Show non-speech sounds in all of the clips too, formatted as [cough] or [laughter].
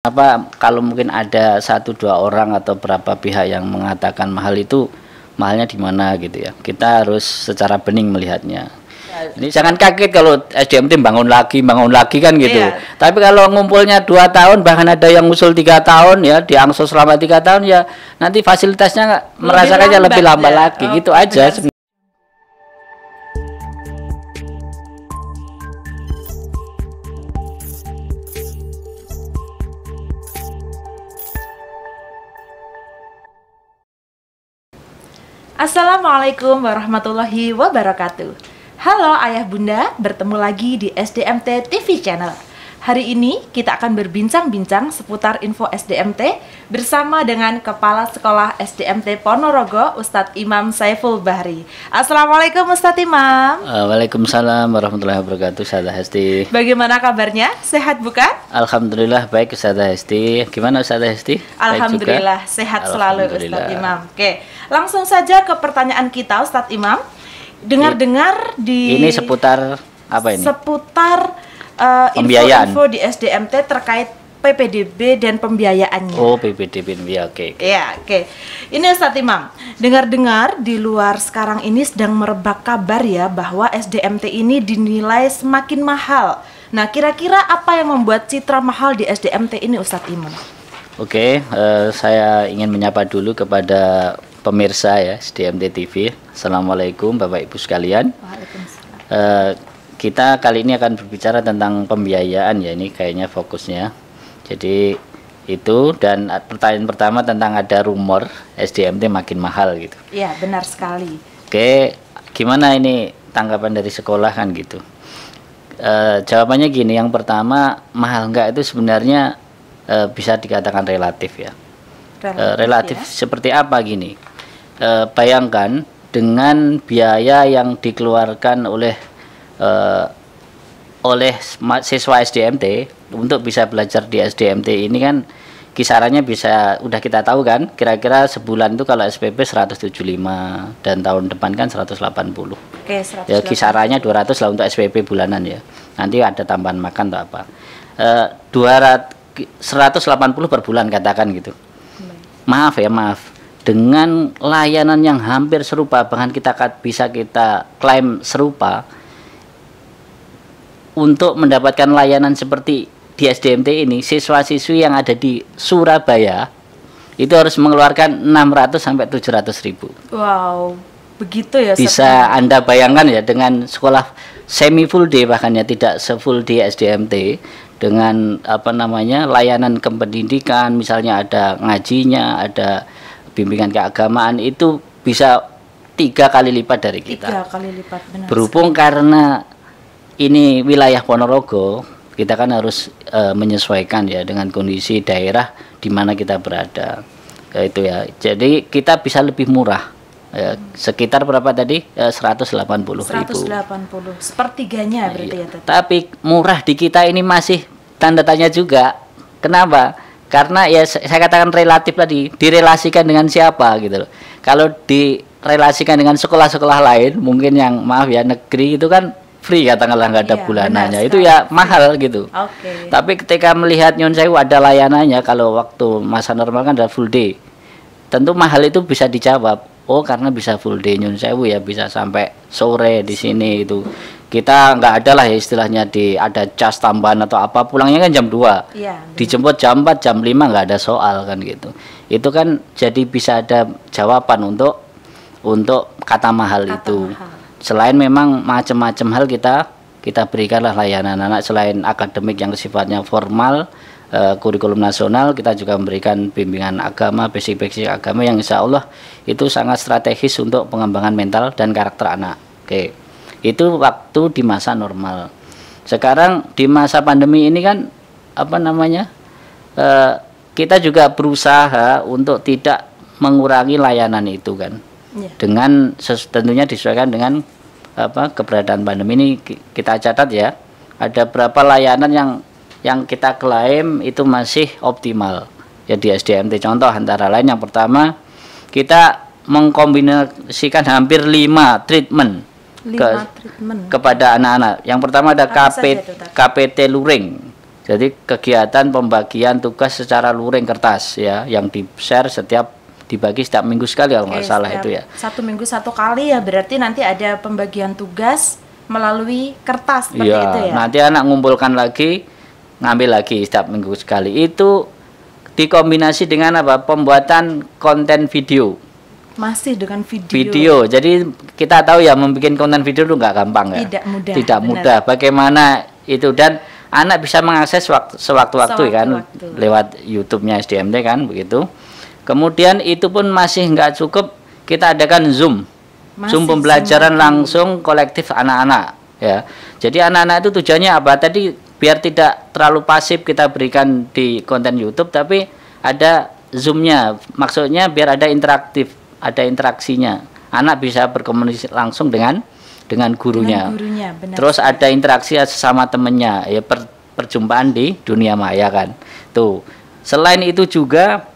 apa kalau mungkin ada satu dua orang atau berapa pihak yang mengatakan mahal itu mahalnya di mana gitu ya kita harus secara bening melihatnya ini jangan kaget kalau tim bangun lagi bangun lagi kan gitu iya. tapi kalau ngumpulnya dua tahun bahkan ada yang usul tiga tahun ya diangsur selama tiga tahun ya nanti fasilitasnya merasa merasakannya lebih lambat ya. lagi gitu oh. gitu aja Assalamualaikum warahmatullahi wabarakatuh Halo ayah bunda, bertemu lagi di SDMT TV Channel Hari ini kita akan berbincang-bincang seputar info SDMT bersama dengan Kepala Sekolah SDMT Ponorogo Ustadz Imam Saiful Bahri. Assalamualaikum Ustadz Imam. Eh, waalaikumsalam warahmatullahi wabarakatuh Ustadz Hesti. Bagaimana kabarnya? Sehat bukan? Alhamdulillah baik Ustadz Hesti. Gimana Ustadz Hesti? Alhamdulillah sehat selalu Ustadz Imam. Oke, langsung saja ke pertanyaan kita Ustadz Imam. Dengar-dengar di Ini seputar apa ini? Seputar uh, eh, info-info di SDMT terkait PPDB dan pembiayaannya. Oh, PPDB ya, Oke. Okay, okay. Ya, oke. Okay. Ini Ustaz Imam, dengar-dengar di luar sekarang ini sedang merebak kabar ya bahwa SDMT ini dinilai semakin mahal. Nah, kira-kira apa yang membuat citra mahal di SDMT ini Ustaz Imam? Oke, okay, uh, eh, saya ingin menyapa dulu kepada pemirsa ya SDMT TV. Assalamualaikum Bapak Ibu sekalian. Waalaikumsalam. Uh, kita kali ini akan berbicara tentang pembiayaan ya ini kayaknya fokusnya. Jadi itu dan pertanyaan pertama tentang ada rumor SDMT makin mahal gitu. Iya, benar sekali. Oke, gimana ini tanggapan dari sekolah kan gitu? E, jawabannya gini, yang pertama mahal enggak itu sebenarnya e, bisa dikatakan relatif ya. E, relatif, e, relatif ya? seperti apa gini? E, bayangkan dengan biaya yang dikeluarkan oleh uh, oleh siswa SDMT untuk bisa belajar di SDMT ini kan kisarannya bisa udah kita tahu kan kira-kira sebulan itu kalau SPP 175 dan tahun depan kan 180. Oke, 180. Ya kisarannya 200 lah untuk SPP bulanan ya. Nanti ada tambahan makan atau apa. E, 200 180 per bulan katakan gitu. Maaf ya, maaf. Dengan layanan yang hampir serupa bahkan kita bisa kita klaim serupa untuk mendapatkan layanan seperti di SDMT ini siswa-siswi yang ada di Surabaya itu harus mengeluarkan 600 sampai 700 ribu. Wow, begitu ya. Bisa sepuluh. anda bayangkan ya dengan sekolah semi full day bahkan ya tidak se full day SDMT dengan apa namanya layanan kependidikan misalnya ada ngajinya ada bimbingan keagamaan itu bisa tiga kali lipat dari kita. Tiga kali lipat benar. Berhubung sekali. karena ini wilayah Ponorogo, kita kan harus e, menyesuaikan ya dengan kondisi daerah di mana kita berada. Ya, itu ya. Jadi kita bisa lebih murah. Ya, sekitar berapa tadi? E, eh, 180 ribu. 180. Sepertiganya nah, berarti iya. ya. ya tadi. Tapi murah di kita ini masih tanda tanya juga. Kenapa? Karena ya saya katakan relatif tadi direlasikan dengan siapa gitu loh. Kalau direlasikan dengan sekolah-sekolah lain, mungkin yang maaf ya negeri itu kan free katakanlah nggak ada iya, bulanannya itu ya mahal gitu. Okay. Tapi ketika melihat Nyon Sewu ada layanannya kalau waktu masa normal kan ada full day. Tentu mahal itu bisa dijawab. Oh karena bisa full day Nyon Sewu ya bisa sampai sore di sini itu. Kita nggak ada lah ya istilahnya di ada cas tambahan atau apa pulangnya kan jam 2. Iya, Dijemput jam 4, jam 5 nggak ada soal kan gitu. Itu kan jadi bisa ada jawaban untuk untuk kata mahal kata itu. Mahal selain memang macam-macam hal kita kita berikanlah layanan anak selain akademik yang sifatnya formal uh, kurikulum nasional kita juga memberikan bimbingan agama basic-basic agama yang insya Allah itu sangat strategis untuk pengembangan mental dan karakter anak oke itu waktu di masa normal sekarang di masa pandemi ini kan apa namanya uh, kita juga berusaha untuk tidak mengurangi layanan itu kan Ya. dengan tentunya disesuaikan dengan apa keberadaan pandemi ini kita catat ya ada berapa layanan yang yang kita klaim itu masih optimal ya di SDMT contoh antara lain yang pertama kita mengkombinasikan hampir lima treatment ke, treatment. kepada anak-anak. Yang pertama ada KP, KPT luring. Jadi kegiatan pembagian tugas secara luring kertas ya yang di share setiap dibagi setiap minggu sekali kalau nggak salah itu ya. Satu minggu satu kali ya berarti nanti ada pembagian tugas melalui kertas seperti ya, itu ya. Nanti anak ngumpulkan lagi, ngambil lagi setiap minggu sekali. Itu dikombinasi dengan apa? Pembuatan konten video. Masih dengan video. Video. Jadi kita tahu ya membuat konten video itu nggak gampang ya. Tidak mudah. Tidak benar. Bagaimana itu dan anak bisa mengakses sewaktu-waktu kan waktu. lewat YouTube-nya SDMT kan begitu. Kemudian itu pun masih nggak cukup, kita adakan Zoom. Masih Zoom pembelajaran zoom. langsung kolektif anak-anak ya. Jadi anak-anak itu tujuannya apa? Tadi biar tidak terlalu pasif kita berikan di konten YouTube tapi ada zoomnya maksudnya biar ada interaktif ada interaksinya anak bisa berkomunikasi langsung dengan dengan gurunya, dengan gurunya benar. terus ada interaksi sesama temennya ya per, perjumpaan di dunia maya kan tuh selain itu juga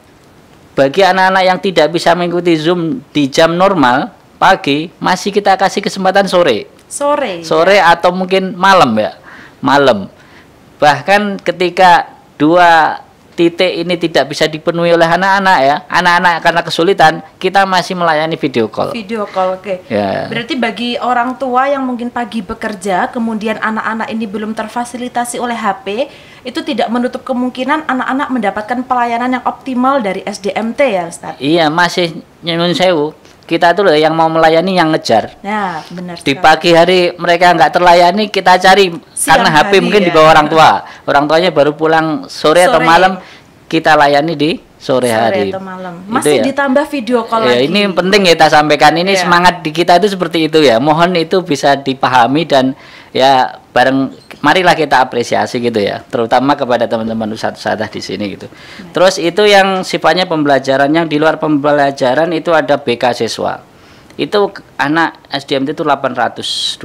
bagi anak-anak yang tidak bisa mengikuti Zoom di jam normal pagi, masih kita kasih kesempatan sore. Sore. Sore ya. atau mungkin malam ya. Malam. Bahkan ketika dua titik ini tidak bisa dipenuhi oleh anak-anak ya, anak-anak karena kesulitan, kita masih melayani video call. Video call, oke. Okay. Ya. Yeah. Berarti bagi orang tua yang mungkin pagi bekerja, kemudian anak-anak ini belum terfasilitasi oleh HP, itu tidak menutup kemungkinan anak-anak mendapatkan pelayanan yang optimal dari SDMT ya, Ustaz? Iya, masih nyuwun sewu kita itu loh yang mau melayani yang ngejar. Ya, benar. Di pagi hari mereka nggak terlayani, kita cari Siang karena HP mungkin ya. dibawa orang tua. Orang tuanya baru pulang sore, sore. atau malam kita layani di sore, sore hari atau malam. Masih itu ya. ditambah video call ya, lagi. Ini penting ya kita sampaikan ini ya. semangat di kita itu seperti itu ya. Mohon itu bisa dipahami dan ya bareng marilah kita apresiasi gitu ya, terutama kepada teman-teman usaha-usaha di sini gitu. Ya. Terus itu yang sifatnya pembelajaran yang di luar pembelajaran itu ada BK siswa. Itu anak SDMT itu 812.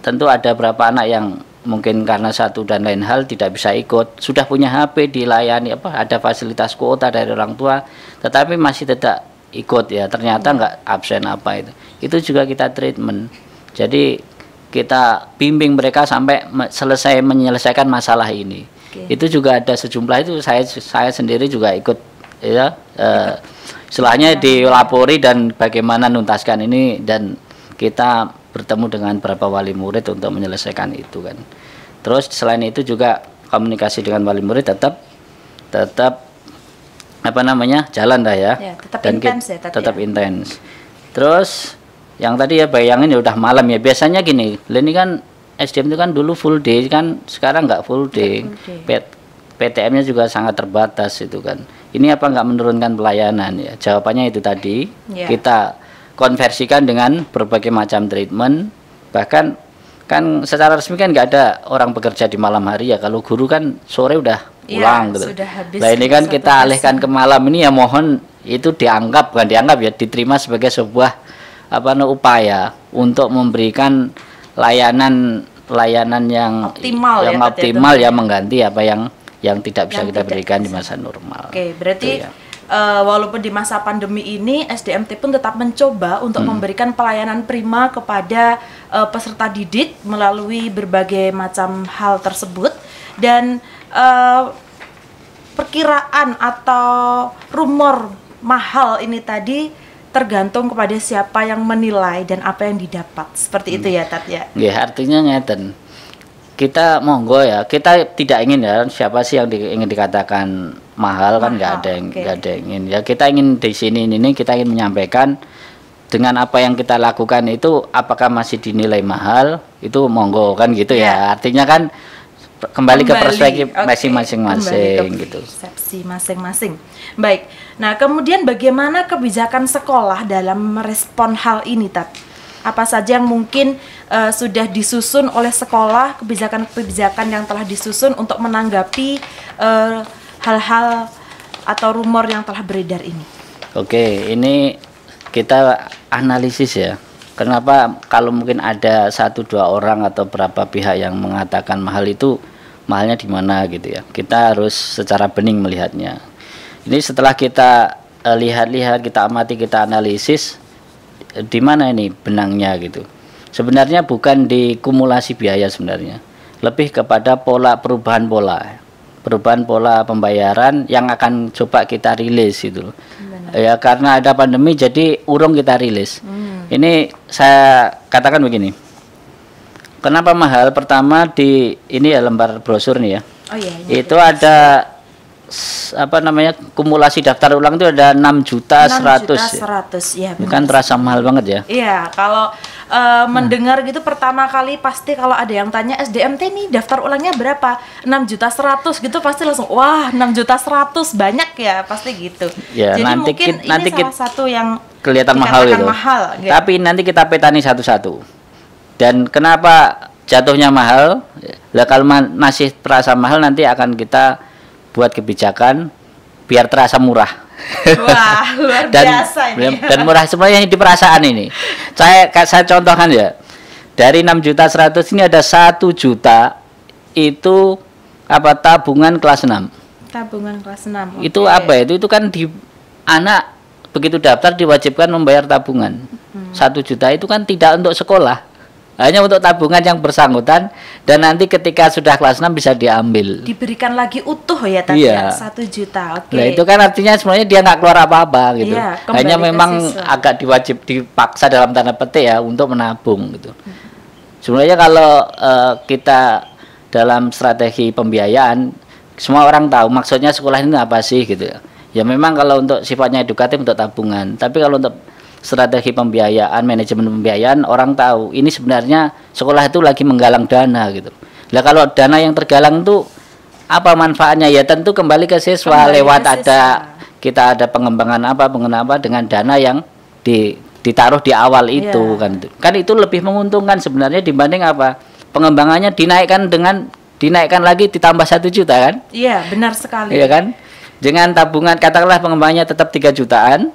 Tentu ada berapa anak yang mungkin karena satu dan lain hal tidak bisa ikut sudah punya HP dilayani apa ada fasilitas kuota dari orang tua tetapi masih tidak ikut ya ternyata nggak absen apa itu itu juga kita treatment jadi kita bimbing mereka sampai selesai menyelesaikan masalah ini okay. itu juga ada sejumlah itu saya saya sendiri juga ikut ya eh, uh, setelahnya dilapori dan bagaimana nuntaskan ini dan kita bertemu dengan beberapa wali murid untuk menyelesaikan itu kan. Terus selain itu juga komunikasi dengan wali murid tetap tetap apa namanya jalan dah ya, ya tetap dan intens ya, tetap, tetap ya. intens. Terus yang tadi ya bayangin ya udah malam ya biasanya gini, ini kan SDM itu kan dulu full day kan sekarang nggak full day, PTM-nya juga sangat terbatas itu kan. Ini apa nggak menurunkan pelayanan ya? Jawabannya itu tadi ya. kita konversikan dengan berbagai macam treatment bahkan kan secara resmi kan nggak ada orang bekerja di malam hari ya kalau guru kan sore udah iya, pulang ya, gitu. Sudah habis nah ini kan kita alihkan ke malam ini ya mohon itu dianggap bukan dianggap ya diterima sebagai sebuah apa no, upaya untuk memberikan layanan layanan yang optimal yang ya, optimal ya mengganti apa yang yang tidak bisa yang kita tidak berikan bisa. di masa normal. Oke, berarti ya uh, walaupun di masa pandemi ini SDMT pun tetap mencoba untuk hmm. memberikan pelayanan prima kepada uh, peserta didik melalui berbagai macam hal tersebut dan uh, perkiraan atau rumor mahal ini tadi tergantung kepada siapa yang menilai dan apa yang didapat seperti hmm. itu ya Tat ya. Ya artinya ngeten kita monggo ya kita tidak ingin ya siapa sih yang di, ingin dikatakan mahal, kan nggak ada yang nggak okay. ada yang ingin ya kita ingin di sini ini kita ingin menyampaikan dengan apa yang kita lakukan itu apakah masih dinilai mahal itu monggo kan gitu ya, ya. artinya kan kembali, kembali ke perspektif okay. masing-masing masing gitu persepsi masing-masing baik nah kemudian bagaimana kebijakan sekolah dalam merespon hal ini tat apa saja yang mungkin uh, sudah disusun oleh sekolah, kebijakan-kebijakan yang telah disusun untuk menanggapi eh, hal-hal uh, atau rumor yang telah beredar ini. Oke, ini kita analisis ya. Kenapa kalau mungkin ada satu dua orang atau berapa pihak yang mengatakan mahal itu mahalnya di mana gitu ya. Kita harus secara bening melihatnya. Ini setelah kita eh, lihat-lihat, kita amati, kita analisis, di mana ini benangnya gitu. Sebenarnya bukan di kumulasi biaya sebenarnya, lebih kepada pola perubahan pola, perubahan pola pembayaran yang akan coba kita rilis itu Ya karena ada pandemi jadi urung kita rilis. Hmm. Ini saya katakan begini. Kenapa mahal? Pertama di ini ya lembar brosur nih ya. Oh iya. iya itu iya. ada apa namanya kumulasi daftar ulang itu ada enam juta seratus 100 ya, ya bukan terasa mahal banget ya iya kalau uh, mendengar hmm. gitu pertama kali pasti kalau ada yang tanya SDMT nih daftar ulangnya berapa enam juta seratus gitu pasti langsung wah enam juta seratus banyak ya pasti gitu ya, jadi nanti mungkin kita, nanti ini kita, satu yang kelihatan mahal itu mahal gitu tapi nanti kita petani satu-satu dan kenapa jatuhnya mahal lah kalau masih terasa mahal nanti akan kita buat kebijakan biar terasa murah. Wah, [laughs] luar dan, biasa ini. Dan murah semuanya di perasaan ini. Saya saya contohkan ya. Dari 6 juta 100 ini ada 1 juta itu apa tabungan kelas 6. Tabungan kelas 6. Okay. Itu apa ya? itu? Itu kan di anak begitu daftar diwajibkan membayar tabungan. Hmm. 1 juta itu kan tidak untuk sekolah hanya untuk tabungan yang bersangkutan dan nanti ketika sudah kelas 6 bisa diambil diberikan lagi utuh ya tadi iya. Ya, satu juta oke okay. nah, itu kan artinya sebenarnya dia nggak keluar apa-apa gitu iya, hanya memang agak diwajib dipaksa dalam tanda petik ya untuk menabung gitu hmm. sebenarnya kalau uh, kita dalam strategi pembiayaan semua orang tahu maksudnya sekolah ini apa sih gitu ya, ya memang kalau untuk sifatnya edukatif untuk tabungan tapi kalau untuk strategi pembiayaan, manajemen pembiayaan, orang tahu ini sebenarnya sekolah itu lagi menggalang dana gitu. Nah kalau dana yang tergalang itu apa manfaatnya ya tentu kembali ke siswa kembali lewat siswa. ada kita ada pengembangan apa apa dengan dana yang di ditaruh di awal iya. itu yeah. kan kan itu lebih menguntungkan sebenarnya dibanding apa pengembangannya dinaikkan dengan dinaikkan lagi ditambah satu juta kan iya yeah, benar sekali iya kan dengan tabungan katakanlah pengembangannya tetap tiga jutaan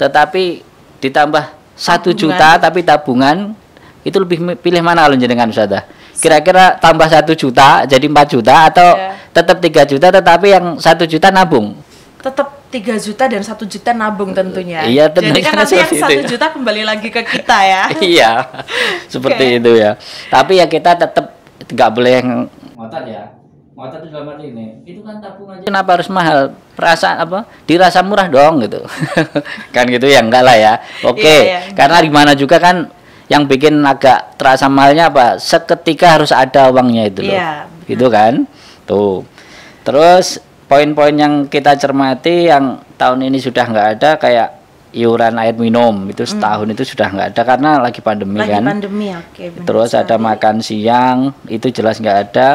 tetapi ditambah satu juta tapi tabungan itu lebih pilih mana kalau jenengan Ustazah? Kira-kira tambah satu juta jadi empat juta atau yeah. tetap tiga juta tetapi yang satu juta nabung? Tetap tiga juta dan satu juta nabung tentunya. Iya, tentunya Jadi kan nanti yang satu ya. juta kembali lagi ke kita ya. [laughs] iya. Seperti okay. itu ya. Tapi ya kita tetap nggak boleh yang ngotot ya itu dalam arti ini, itu kan tabung aja. Kenapa harus mahal? perasa apa? Dirasa murah dong gitu. [laughs] kan gitu ya enggak lah ya. Oke, okay. yeah, yeah. karena gimana juga kan yang bikin agak terasa mahalnya apa? Seketika harus ada uangnya itu loh. Yeah, iya, gitu kan? Tuh. Terus poin-poin yang kita cermati yang tahun ini sudah enggak ada kayak iuran air minum itu hmm. setahun hmm. itu sudah enggak ada karena lagi pandemi lagi kan. Pandemi, okay, Terus ada makan siang itu jelas enggak ada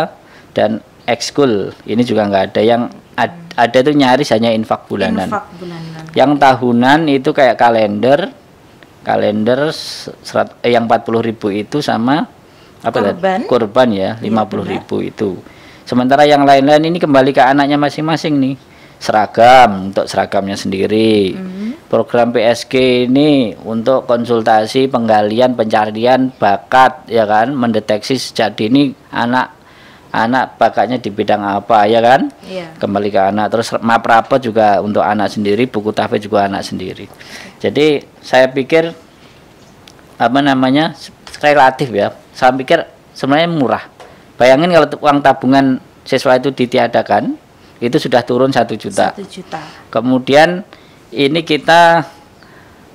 dan ekskul ini juga nggak ada yang ad, ada tuh nyaris hanya infak bulanan. infak bulanan yang tahunan itu kayak kalender kalender serat, eh, yang 40 ribu itu sama apa kurban, korban kurban ya 50 iya, ribu itu sementara yang lain-lain ini kembali ke anaknya masing-masing nih seragam untuk seragamnya sendiri. hmm Program PSG ini untuk konsultasi penggalian pencarian bakat ya kan mendeteksi sejak dini anak anak bakatnya di bidang apa ya kan iya. kembali ke anak terus map rapot juga untuk anak sendiri buku tafsir juga anak sendiri jadi saya pikir apa namanya relatif ya saya pikir sebenarnya murah bayangin kalau uang tabungan siswa itu ditiadakan itu sudah turun satu juta. juta kemudian ini kita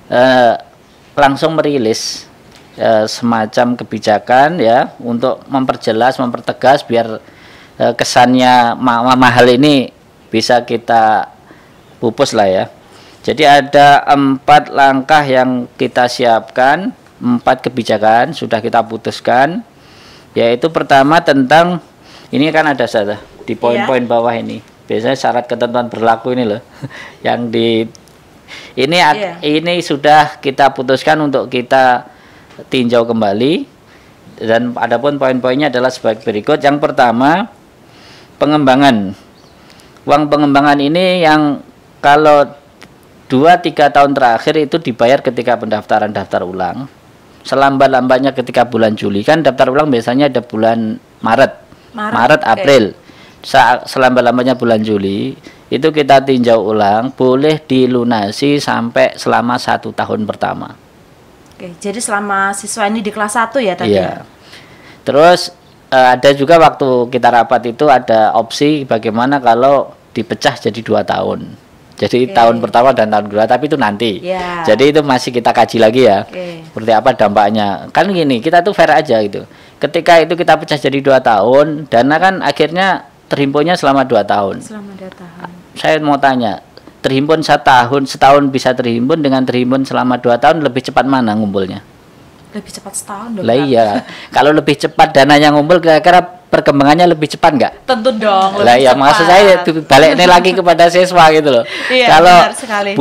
eh, langsung merilis e, semacam kebijakan ya untuk memperjelas, mempertegas biar e, kesannya ma ma mahal ini bisa kita pupus lah ya. Jadi ada empat langkah yang kita siapkan, empat kebijakan sudah kita putuskan, yaitu pertama tentang ini kan ada saja ya, di iya. poin-poin iya. bawah ini. Biasanya syarat ketentuan berlaku ini loh, [laughs] yang di ini iya. ini sudah kita putuskan untuk kita tinjau kembali dan adapun poin-poinnya adalah sebagai berikut. Yang pertama, pengembangan. Uang pengembangan ini yang kalau 2-3 tahun terakhir itu dibayar ketika pendaftaran daftar ulang. Selambat-lambatnya ketika bulan Juli kan daftar ulang biasanya ada bulan Maret. Maret, Maret April. Selambat-lambatnya bulan Juli itu kita tinjau ulang boleh dilunasi sampai selama satu tahun pertama Oke, jadi selama siswa ini di kelas 1 ya tadi. Iya. Terus uh, ada juga waktu kita rapat itu ada opsi bagaimana kalau dipecah jadi dua tahun. Jadi okay. tahun pertama dan tahun kedua, tapi itu nanti. Yeah. Jadi itu masih kita kaji lagi ya, okay. seperti apa dampaknya. Kan gini, kita tuh fair aja gitu. Ketika itu kita pecah jadi dua tahun, dana kan akhirnya terhimpunnya selama dua tahun. Selama dua tahun. Saya mau tanya, terhimpun setahun setahun bisa terhimpun dengan terhimpun selama dua tahun lebih cepat mana ngumpulnya lebih cepat setahun dong. Lah iya. [laughs] Kalau lebih cepat dana yang ngumpul kira-kira perkembangannya lebih cepat nggak? Tentu dong. Lah iya maksud saya balik ini lagi kepada siswa gitu loh. [laughs] Iya, kalau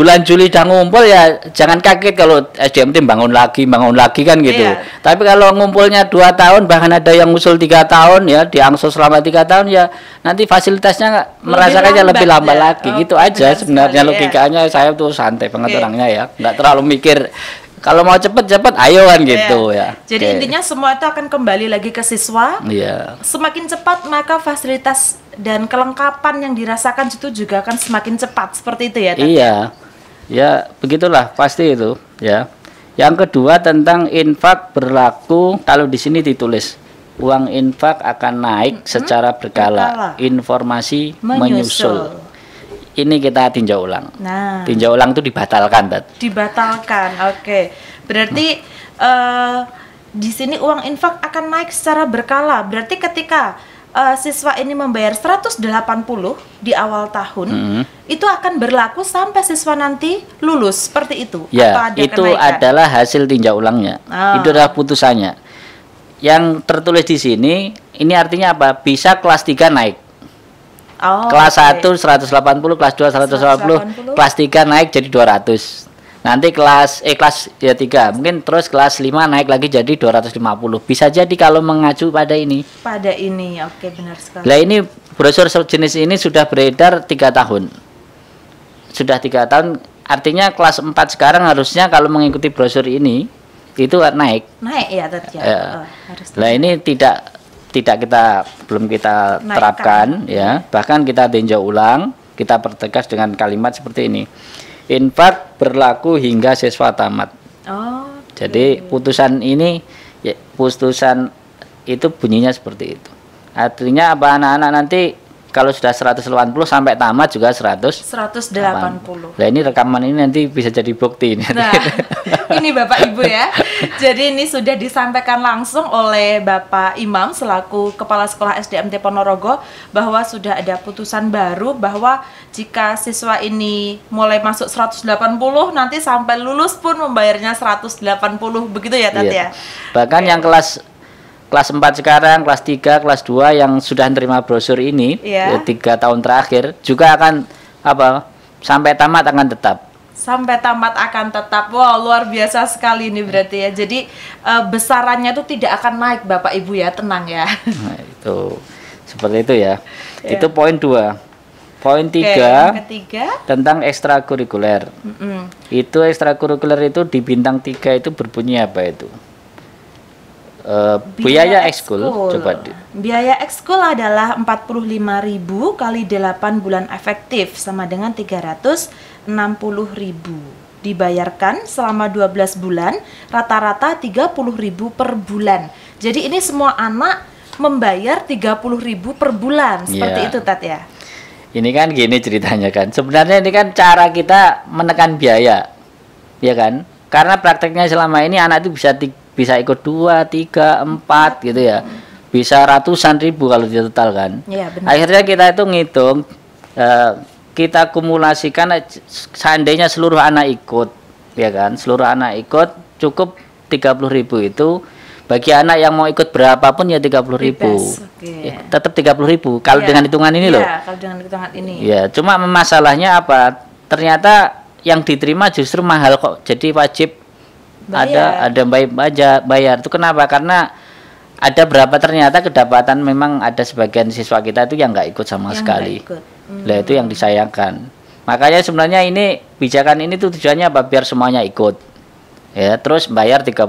bulan Juli udah ngumpul ya jangan kaget kalau tim bangun lagi bangun lagi kan gitu. Iya. Tapi kalau ngumpulnya dua tahun bahkan ada yang usul tiga tahun ya diangsur selama tiga tahun ya nanti fasilitasnya merasakannya lebih lambat ya. lagi gitu oh, gitu aja sebenarnya sekali, iya. logikanya iya. saya tuh santai banget okay. orangnya ya nggak terlalu mikir kalau mau cepet cepet ayo kan iya. gitu ya. Jadi okay. intinya semua itu akan kembali lagi ke siswa. Iya. Yeah. Semakin cepat maka fasilitas dan kelengkapan yang dirasakan itu juga akan semakin cepat seperti itu ya. iya Iya. Ya begitulah pasti itu ya. Yang kedua tentang infak berlaku kalau di sini ditulis uang infak akan naik secara berkala. Informasi menyusul ini kita tinjau ulang. Nah, tinjau ulang itu dibatalkan, Tat. Dibatalkan. Oke. Okay. Berarti hmm. uh, di sini uang infak akan naik secara berkala. Berarti ketika uh, siswa ini membayar 180 di awal tahun, -hmm. itu akan berlaku sampai siswa nanti lulus seperti itu. Ya, atau ada itu kenaikan? adalah hasil tinjau ulangnya. Oh. Itu adalah putusannya. Yang tertulis di sini, ini artinya apa? Bisa kelas 3 naik. Oh, kelas okay. 1 180, kelas 2 180, 180, kelas 3 naik jadi 200. Nanti kelas eh kelas ya 3, mungkin terus kelas 5 naik lagi jadi 250. Bisa jadi kalau mengacu pada ini. Pada ini. Oke, okay, benar sekali. Lah ini brosur jenis ini sudah beredar 3 tahun. Sudah 3 tahun artinya kelas 4 sekarang harusnya kalau mengikuti brosur ini itu naik. Naik ya tadi ya. Uh, oh, harus. Lah ini tidak tidak kita belum kita Naikkan. terapkan ya bahkan kita tinjau ulang kita pertegas dengan kalimat seperti ini infak berlaku hingga siswa tamat oh, okay. jadi putusan ini ya, putusan itu bunyinya seperti itu artinya apa anak-anak nanti kalau sudah 180 sampai tamat juga 100 180. Nah, ini rekaman ini nanti bisa jadi bukti ini. Nah, [laughs] ini Bapak Ibu ya. Jadi ini sudah disampaikan langsung oleh Bapak Imam selaku Kepala Sekolah SDMT Ponorogo bahwa sudah ada putusan baru bahwa jika siswa ini mulai masuk 180 nanti sampai lulus pun membayarnya 180 begitu ya Tante iya. ya. Bahkan Oke. yang kelas kelas 4 sekarang, kelas 3, kelas 2 yang sudah menerima brosur ini yeah. Ya, tiga tahun terakhir juga akan apa sampai tamat akan tetap sampai tamat akan tetap wow luar biasa sekali ini berarti ya jadi e, besarannya itu tidak akan naik bapak ibu ya tenang ya nah, itu seperti itu ya yeah. itu poin dua poin tiga okay, ketiga. tentang ekstrakurikuler mm -hmm. itu ekstrakurikuler itu di bintang tiga itu berbunyi apa itu Eh, biaya, biaya ekskul coba di. biaya ekskul adalah 45.000 kali 8 bulan efektif sama dengan 360.000 dibayarkan selama 12 bulan rata-rata 30.000 per bulan. Jadi ini semua anak membayar 30.000 per bulan iya. seperti ya. itu Tat ya. Ini kan gini ceritanya kan. Sebenarnya ini kan cara kita menekan biaya. Ya kan? Karena prakteknya selama ini anak itu bisa bisa ikut dua tiga empat gitu ya bisa ratusan ribu kalau kan ya, benar. akhirnya kita itu ngitung uh, kita kumulasikan eh, seandainya seluruh anak ikut ya kan seluruh anak ikut cukup tiga puluh ribu itu bagi anak yang mau ikut berapapun ya tiga puluh ribu okay. ya, eh, tetap tiga puluh ribu kalau ya. dengan hitungan ini ya, loh iya, kalau dengan hitungan ini ya cuma masalahnya apa ternyata yang diterima justru mahal kok jadi wajib bayar. ada ada bayar aja bayar itu kenapa karena ada berapa ternyata kedapatan memang ada sebagian siswa kita itu yang nggak ikut sama yang sekali ikut. Hmm. itu yang disayangkan makanya sebenarnya ini bijakan ini tuh tujuannya apa biar semuanya ikut ya terus bayar 30.000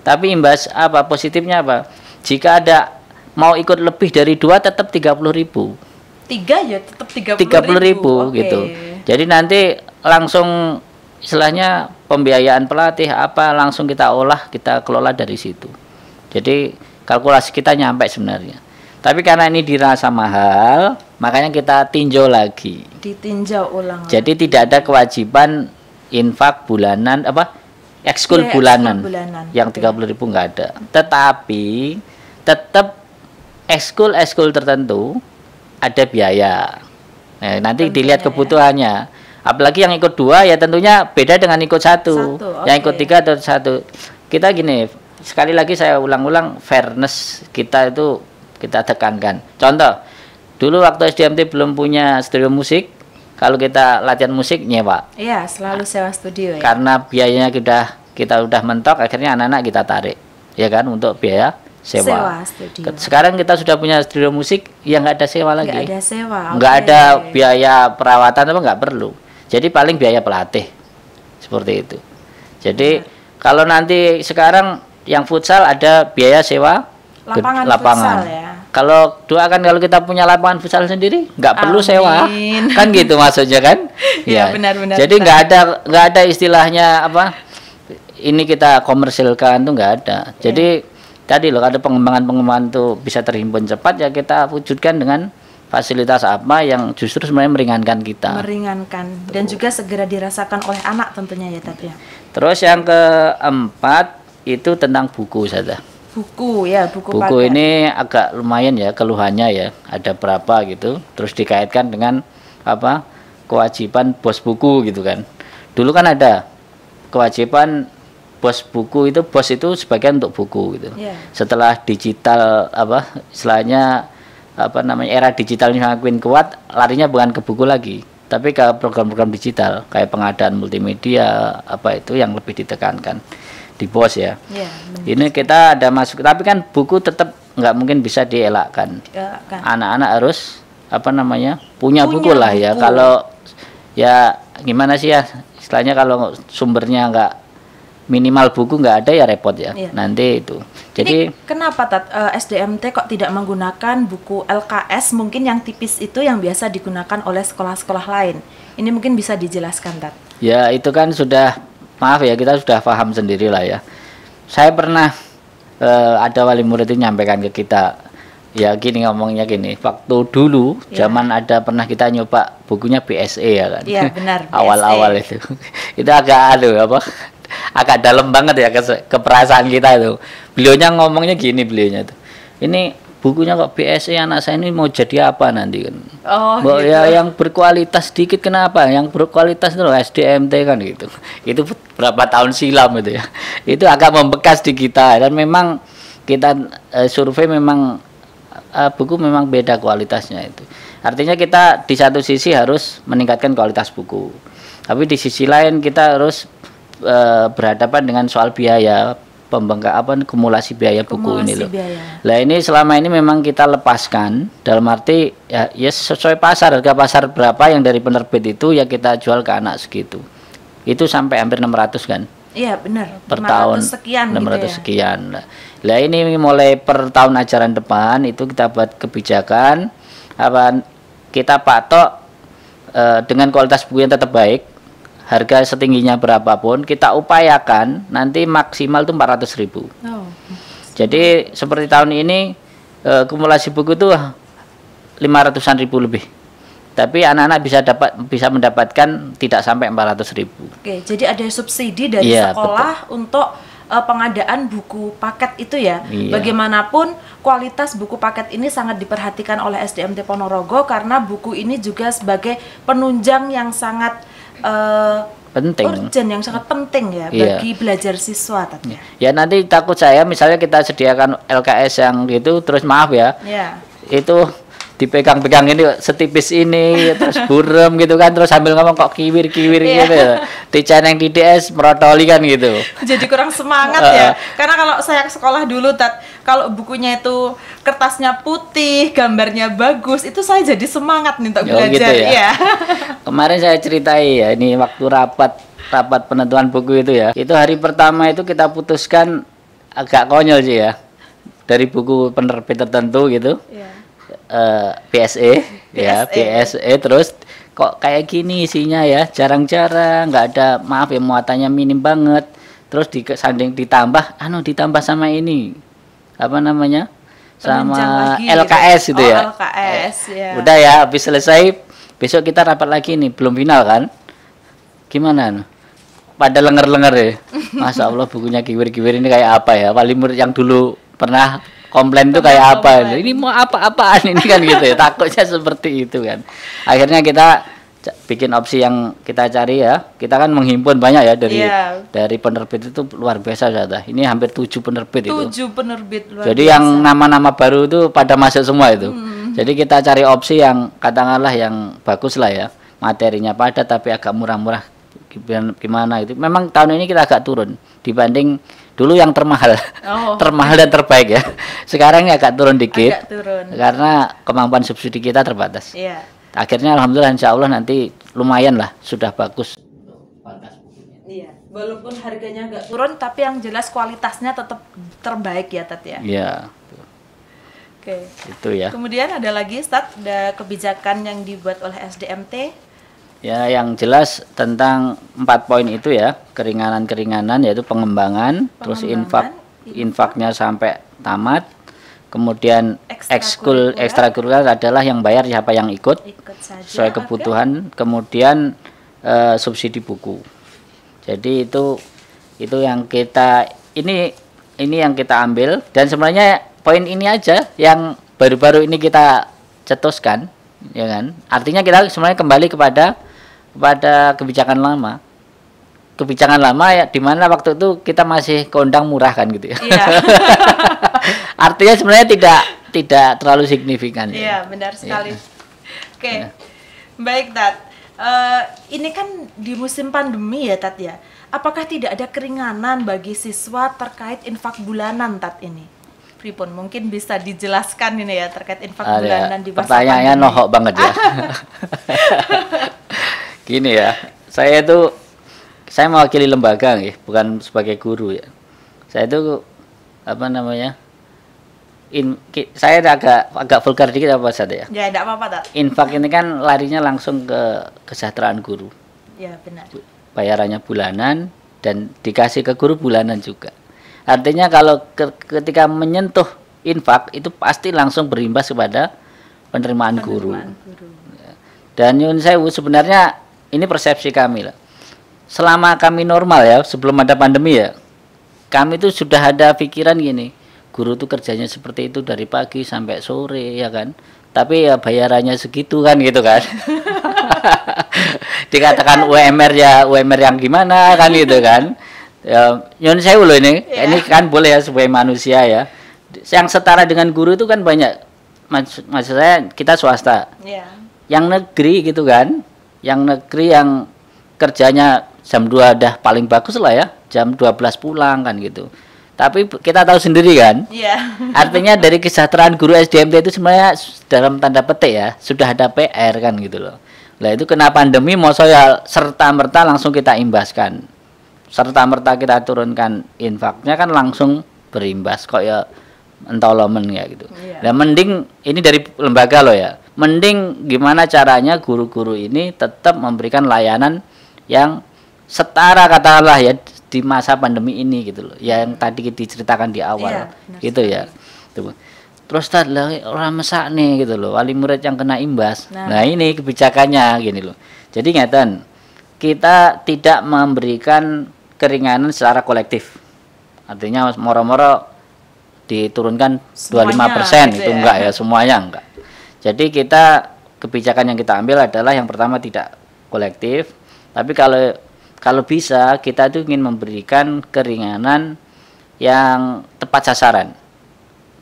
tapi imbas apa positifnya apa jika ada mau ikut lebih dari dua tetap 30.000 tiga ya tetap tiga puluh ribu, ribu okay. gitu jadi nanti langsung istilahnya pembiayaan pelatih apa langsung kita olah kita kelola dari situ jadi kalkulasi kita nyampe sebenarnya tapi karena ini dirasa mahal makanya kita tinjau lagi ditinjau ulang jadi tidak ada kewajiban infak bulanan apa ekskul ya, bulanan, bulanan yang iya. tiga puluh ribu nggak ada tetapi tetap ekskul ekskul tertentu ada biaya nah, nanti Tentunya dilihat ya. kebutuhannya ya apalagi yang ikut dua ya tentunya beda dengan ikut satu, satu okay. yang ikut tiga atau satu kita gini sekali lagi saya ulang-ulang fairness kita itu kita tekankan contoh dulu waktu SDMT belum punya studio musik kalau kita latihan musik nyewa iya selalu nah, sewa studio ya karena biayanya sudah kita udah mentok akhirnya anak-anak kita tarik ya kan untuk biaya sewa, sewa studio. sekarang kita sudah punya studio musik yang nggak ada sewa lagi nggak ada sewa nggak okay. ada biaya perawatan apa nggak perlu jadi paling biaya pelatih seperti itu. Jadi ya. kalau nanti sekarang yang futsal ada biaya sewa lapangan. lapangan. Futsal ya. Kalau doakan kalau kita punya lapangan futsal sendiri, nggak perlu sewa, [laughs] kan gitu maksudnya kan? ya, ya benar-benar. Jadi nggak ada nggak ada istilahnya apa? Ini kita komersilkan tuh nggak ada. Jadi ya. tadi loh ada pengembangan pengembangan tuh bisa terhimpun cepat ya kita wujudkan dengan fasilitas apa yang justru sebenarnya meringankan kita. Meringankan dan juga segera dirasakan oleh anak tentunya ya tapi ya. Terus yang keempat itu tentang buku saja. Buku ya, buku Buku ini agak lumayan ya keluhannya ya, ada berapa gitu. Terus dikaitkan dengan apa? kewajiban bos buku gitu kan. Dulu kan ada kewajiban bos buku itu bos itu sebagian untuk buku gitu. Yeah. Setelah digital apa istilahnya apa namanya era digital digitalnya makin kuat larinya bukan ke buku lagi tapi ke program-program digital kayak pengadaan multimedia apa itu yang lebih ditekankan di bos ya. ya ini kita ada masuk tapi kan buku tetap nggak mungkin bisa dielakkan. Anak-anak harus apa namanya punya, punya buku lah ya kalau ya gimana sih ya istilahnya kalau sumbernya nggak minimal buku nggak ada ya repot ya, ya. nanti itu. Jadi Ini kenapa tat uh, eh, SDMT kok tidak menggunakan buku LKS mungkin yang tipis itu yang biasa digunakan oleh sekolah-sekolah lain? Ini mungkin bisa dijelaskan tat. Ya itu kan sudah maaf ya kita sudah paham sendiri lah ya. Saya pernah uh, ada wali murid itu nyampaikan ke kita ya gini ngomongnya gini waktu dulu ya. zaman ada pernah kita nyoba bukunya BSE ya kan iya [laughs] awal-awal e. itu [laughs] itu agak aduh apa agak dalam banget ya ke, ke perasaan kita itu beliaunya ngomongnya gini beliaunya itu. ini bukunya kok BSE anak saya ini mau jadi apa nanti kan oh, Bahwa gitu. ya yang berkualitas sedikit kenapa yang berkualitas itu SDMT kan gitu itu berapa tahun silam itu ya [laughs] itu agak membekas di kita dan memang kita e, survei memang e, buku memang beda kualitasnya itu artinya kita di satu sisi harus meningkatkan kualitas buku tapi di sisi lain kita harus e, berhadapan dengan soal biaya pembengkak apa kumulasi biaya kumulasi buku ini loh. Lah ini selama ini memang kita lepaskan dalam arti ya, ya sesuai pasar harga pasar berapa yang dari penerbit itu ya kita jual ke anak segitu. Itu sampai hampir 600 kan? Iya benar. Per tahun sekian 600 gitu ya. sekian. Lah ini mulai per tahun ajaran depan itu kita buat kebijakan apa kita patok e, dengan kualitas buku yang tetap baik harga setingginya berapapun kita upayakan nanti maksimal itu 400 ribu oh. jadi seperti tahun ini eh, kumulasi buku itu 500an ribu lebih tapi anak-anak bisa dapat bisa mendapatkan tidak sampai 400 ribu oke jadi ada subsidi dari ya, sekolah betul. untuk eh, pengadaan buku paket itu ya. Iya. Bagaimanapun kualitas buku paket ini sangat diperhatikan oleh SDMT Ponorogo karena buku ini juga sebagai penunjang yang sangat uh, penting urgent yang sangat penting ya yeah. bagi belajar siswa tadi. Ya nanti takut saya misalnya kita sediakan LKS yang gitu terus maaf ya. Yeah. Itu dipegang-pegang ini setipis ini terus burem gitu kan terus sambil ngomong kok kiwir-kiwir yeah. gitu di di tds merotoli kan gitu jadi kurang semangat ya karena kalau saya ke sekolah dulu tat kalau bukunya itu kertasnya putih gambarnya bagus itu saya jadi semangat nih untuk ya, oh gitu belajar gitu ya, ya. [laughs] kemarin saya ceritai ya ini waktu rapat rapat penentuan buku itu ya itu hari pertama itu kita putuskan agak konyol sih ya dari buku penerbit tertentu gitu yeah uh, eh, PSE, PSE ya PSE e. terus kok kayak gini isinya ya jarang-jarang nggak ada maaf ya muatannya minim banget terus di sanding ditambah anu ditambah sama ini apa namanya sama LKS gitu, itu ya? oh, ya LKS ya. ya udah ya habis selesai besok kita rapat lagi nih belum final kan gimana anu? pada lenger-lenger ya [laughs] Masya Allah bukunya kiwir-kiwir ini kayak apa ya paling murid yang dulu pernah komplain tuh kayak apa komplain. ini mau apa-apaan ini kan gitu ya takutnya seperti itu kan akhirnya kita bikin opsi yang kita cari ya kita kan menghimpun banyak ya dari yeah. dari penerbit itu luar biasa data ini hampir tujuh penerbit tujuh itu penerbit luar jadi biasa. yang nama-nama baru itu pada masuk semua itu hmm. jadi kita cari opsi yang katakanlah yang bagus lah ya materinya padat tapi agak murah-murah gimana itu memang tahun ini kita agak turun dibanding dulu yang termahal oh. [laughs] termahal dan terbaik ya sekarang ini agak turun dikit agak turun. karena kemampuan subsidi kita terbatas yeah. akhirnya alhamdulillah insya Allah nanti lumayan lah sudah bagus iya, walaupun harganya agak turun tapi yang jelas kualitasnya tetap terbaik ya Tat ya iya Oke. Itu ya. Kemudian ada lagi Tat, ada kebijakan yang dibuat oleh SDMT Ya, yang jelas tentang empat poin itu ya, keringanan-keringanan yaitu pengembangan, pengembangan terus infak infaknya sampai tamat, kemudian ekskul ekstrakurikuler adalah yang bayar siapa yang ikut, ikut saja, sesuai kebutuhan, okay. kemudian e, subsidi buku. Jadi itu itu yang kita ini ini yang kita ambil dan sebenarnya poin ini aja yang baru-baru ini kita cetuskan, ya kan? Artinya kita sebenarnya kembali kepada kepada kebijakan lama kebijakan lama ya di mana waktu itu kita masih kondang murah kan gitu ya. Iya. [laughs] Artinya sebenarnya tidak tidak terlalu signifikan. yeah, ya. Iya, benar iya. sekali. yeah. Oke. Okay. Iya. yeah. Baik, Tat. Uh, ini kan di musim pandemi ya, Tat ya. Apakah tidak ada keringanan bagi siswa terkait infak bulanan, Tat ini? Pripun, mungkin bisa dijelaskan ini ya terkait infak uh, bulanan di masa Pertanyaannya nohok banget ya. [laughs] [laughs] Gini ya, saya itu saya mewakili lembaga nih, bukan sebagai guru ya. Saya itu apa namanya? In, saya agak agak vulgar dikit apa saja ya. Ya, tidak apa-apa Infak ini kan larinya langsung ke kesejahteraan guru. Ya, benar. Bayarannya bulanan dan dikasih ke guru bulanan juga. Artinya kalau ke, ketika menyentuh infak itu pasti langsung berimbas kepada penerimaan, penerimaan guru. guru. Ya. Dan Yun saya sebenarnya ini persepsi kami lah selama kami normal ya sebelum ada pandemi ya kami itu sudah ada pikiran gini guru tuh kerjanya seperti itu dari pagi sampai sore ya kan tapi ya bayarannya segitu kan gitu kan [laughs] dikatakan UMR ya UMR yang gimana kan gitu kan ya, nyon saya loh ini yeah. ini kan boleh ya sebagai manusia ya yang setara dengan guru itu kan banyak maksud, maksud saya kita swasta yeah. yang negeri gitu kan yang negeri yang kerjanya jam 2 dah paling bagus lah ya jam 12 pulang kan gitu tapi kita tahu sendiri kan yeah. artinya dari kesejahteraan guru SDMT itu sebenarnya dalam tanda petik ya sudah ada PR kan gitu loh lah itu kena pandemi mau saya serta merta langsung kita imbaskan serta merta kita turunkan infaknya kan langsung berimbas kok ya entolomen ya gitu yeah. Iya. nah mending ini dari lembaga lo ya mending gimana caranya guru-guru ini tetap memberikan layanan yang setara katakanlah ya di masa pandemi ini gitu loh ya, yang tadi tadi diceritakan di awal iya, gitu ya Tuh. terus tadi orang mesak nih gitu loh wali murid yang kena imbas nah, nah ini kebijakannya gini loh jadi ngeten kita tidak memberikan keringanan secara kolektif artinya moro-moro diturunkan semuanya, 25% gitu itu ya. enggak ya semuanya enggak jadi kita kebijakan yang kita ambil adalah yang pertama tidak kolektif, tapi kalau kalau bisa kita itu ingin memberikan keringanan yang tepat sasaran.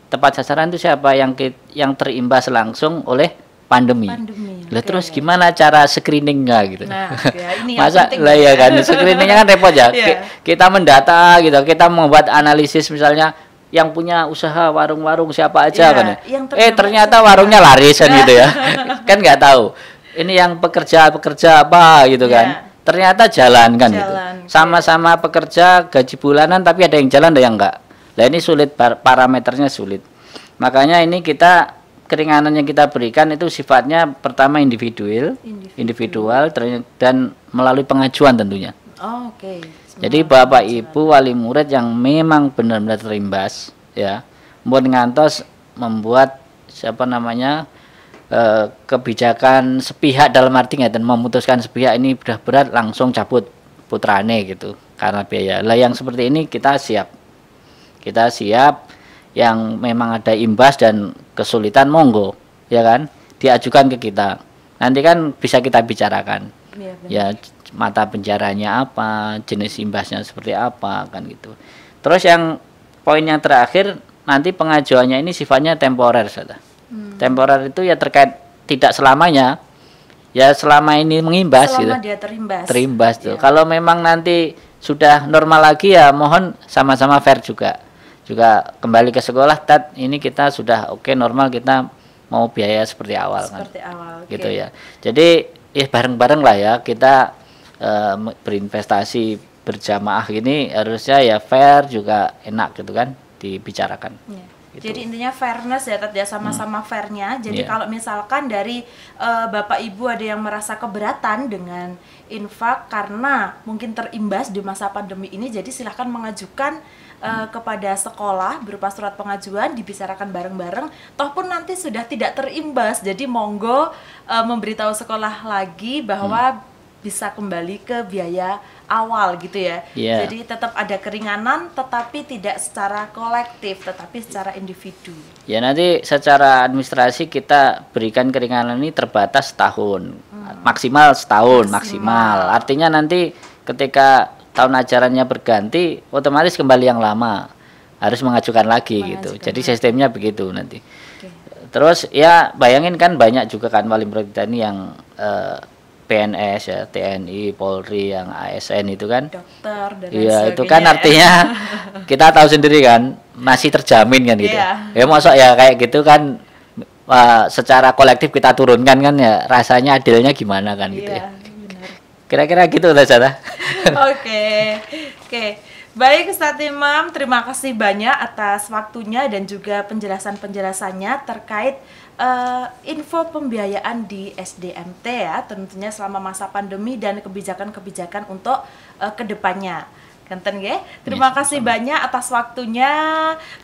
Tepat sasaran itu siapa yang yang terimbas langsung oleh pandemi. pandemi lah terus gimana cara screeningnya gitu? Nah, ya, ini [laughs] Masa lah ya kan [laughs] screeningnya kan repot ya. yeah. Kita mendata gitu, kita membuat analisis misalnya yang punya usaha warung-warung siapa aja ya, kan ya. Eh ternyata warungnya laris kan gitu ya. [laughs] kan nggak tahu. Ini yang pekerja-pekerja apa gitu ya. kan. Ternyata jalan kan gitu. Iya. Sama-sama pekerja gaji bulanan tapi ada yang jalan ada yang enggak. Nah ini sulit parameternya sulit. Makanya ini kita keringanan yang kita berikan itu sifatnya pertama individual, individual, individual dan melalui pengajuan tentunya. Oh, Oke. Okay jadi nah, bapak ibu wali murid yang memang benar-benar terimbas ya, membuat ngantos membuat siapa namanya eh, kebijakan sepihak dalam artinya dan memutuskan sepihak ini sudah berat langsung cabut putrane gitu karena biaya. Lah yang seperti ini kita siap. Kita siap yang memang ada imbas dan kesulitan monggo, ya kan? Diajukan ke kita. Nanti kan bisa kita bicarakan. Iya, ya, ya mata penjaranya apa jenis imbasnya seperti apa kan gitu terus yang poin yang terakhir nanti pengajuannya ini sifatnya temporer saja hmm. temporer itu ya terkait tidak selamanya ya selama ini mengimbas selama gitu dia terimbas terimbas tuh ya. kalau memang nanti sudah normal lagi ya mohon sama-sama fair juga juga kembali ke sekolah tat ini kita sudah oke okay, normal kita mau biaya seperti awal kan. seperti kan awal, okay. gitu ya jadi ya bareng-bareng lah ya kita uh, berinvestasi berjamaah ini harusnya ya fair juga enak gitu kan dibicarakan. Yeah. Gitu. Jadi intinya fairness ya, ya sama-sama hmm. fairnya. Jadi yeah. kalau misalkan dari uh, bapak ibu ada yang merasa keberatan dengan infak karena mungkin terimbas di masa pandemi ini, jadi silahkan mengajukan uh, kepada sekolah berupa surat pengajuan dibicarakan bareng-bareng. Toh pun nanti sudah tidak terimbas, jadi monggo uh, memberitahu sekolah lagi bahwa hmm bisa kembali ke biaya awal gitu ya. Yeah. Jadi tetap ada keringanan tetapi tidak secara kolektif tetapi secara individu. Ya nanti secara administrasi kita berikan keringanan ini terbatas setahun. Hmm. Maksimal setahun maksimal. maksimal. Artinya nanti ketika tahun ajarannya berganti otomatis kembali yang lama harus mengajukan lagi gitu. mengajukan gitu. Jadi sistemnya begitu nanti. Terus ya bayangin kan banyak juga kan wali murid kita ini yang uh, PNS ya TNI Polri yang ASN itu kan dokter dan iya itu kan artinya [laughs] kita tahu sendiri kan masih terjamin kan gitu yeah. ya masuk ya kayak gitu kan uh, secara kolektif kita turunkan kan ya rasanya adilnya gimana kan gitu yeah, ya iya, kira-kira gitu lah cara [laughs] oke oke Baik Ustadz Imam, terima kasih banyak atas waktunya dan juga penjelasan-penjelasannya terkait uh, info pembiayaan di SDMT ya tentunya selama masa pandemi dan kebijakan-kebijakan untuk uh, kedepannya. Kenten ya. Terima yes, iya, kasih sama. banyak atas waktunya.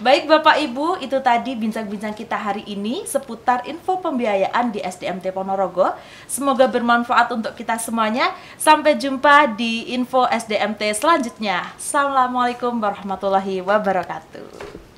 Baik Bapak Ibu, itu tadi bincang-bincang kita hari ini seputar info pembiayaan di SDMT Ponorogo. Semoga bermanfaat untuk kita semuanya. Sampai jumpa di info SDMT selanjutnya. Assalamualaikum warahmatullahi wabarakatuh.